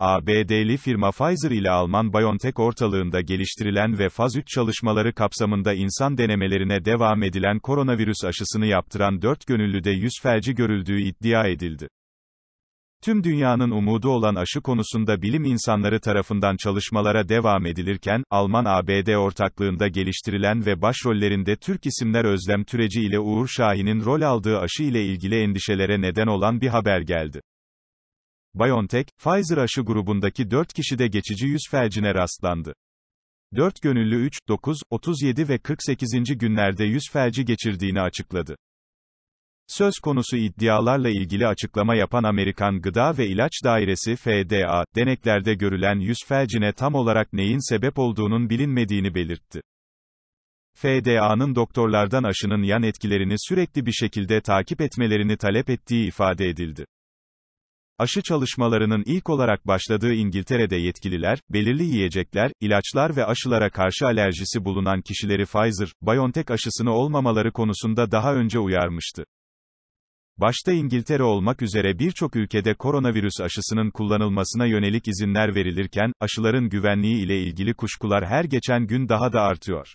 ABD'li firma Pfizer ile Alman BioNTech ortalığında geliştirilen ve faz 3 çalışmaları kapsamında insan denemelerine devam edilen koronavirüs aşısını yaptıran 4 gönüllüde yüz felci görüldüğü iddia edildi. Tüm dünyanın umudu olan aşı konusunda bilim insanları tarafından çalışmalara devam edilirken, Alman-ABD ortaklığında geliştirilen ve başrollerinde Türk isimler Özlem Türeci ile Uğur Şahin'in rol aldığı aşı ile ilgili endişelere neden olan bir haber geldi. BioNTech, Pfizer aşı grubundaki 4 kişide geçici yüz felcine rastlandı. 4 gönüllü 3, 9, 37 ve 48. günlerde yüz felci geçirdiğini açıkladı. Söz konusu iddialarla ilgili açıklama yapan Amerikan Gıda ve İlaç Dairesi FDA, deneklerde görülen yüz felcine tam olarak neyin sebep olduğunun bilinmediğini belirtti. FDA'nın doktorlardan aşının yan etkilerini sürekli bir şekilde takip etmelerini talep ettiği ifade edildi. Aşı çalışmalarının ilk olarak başladığı İngiltere'de yetkililer, belirli yiyecekler, ilaçlar ve aşılara karşı alerjisi bulunan kişileri Pfizer, BioNTech aşısını olmamaları konusunda daha önce uyarmıştı. Başta İngiltere olmak üzere birçok ülkede koronavirüs aşısının kullanılmasına yönelik izinler verilirken, aşıların güvenliği ile ilgili kuşkular her geçen gün daha da artıyor.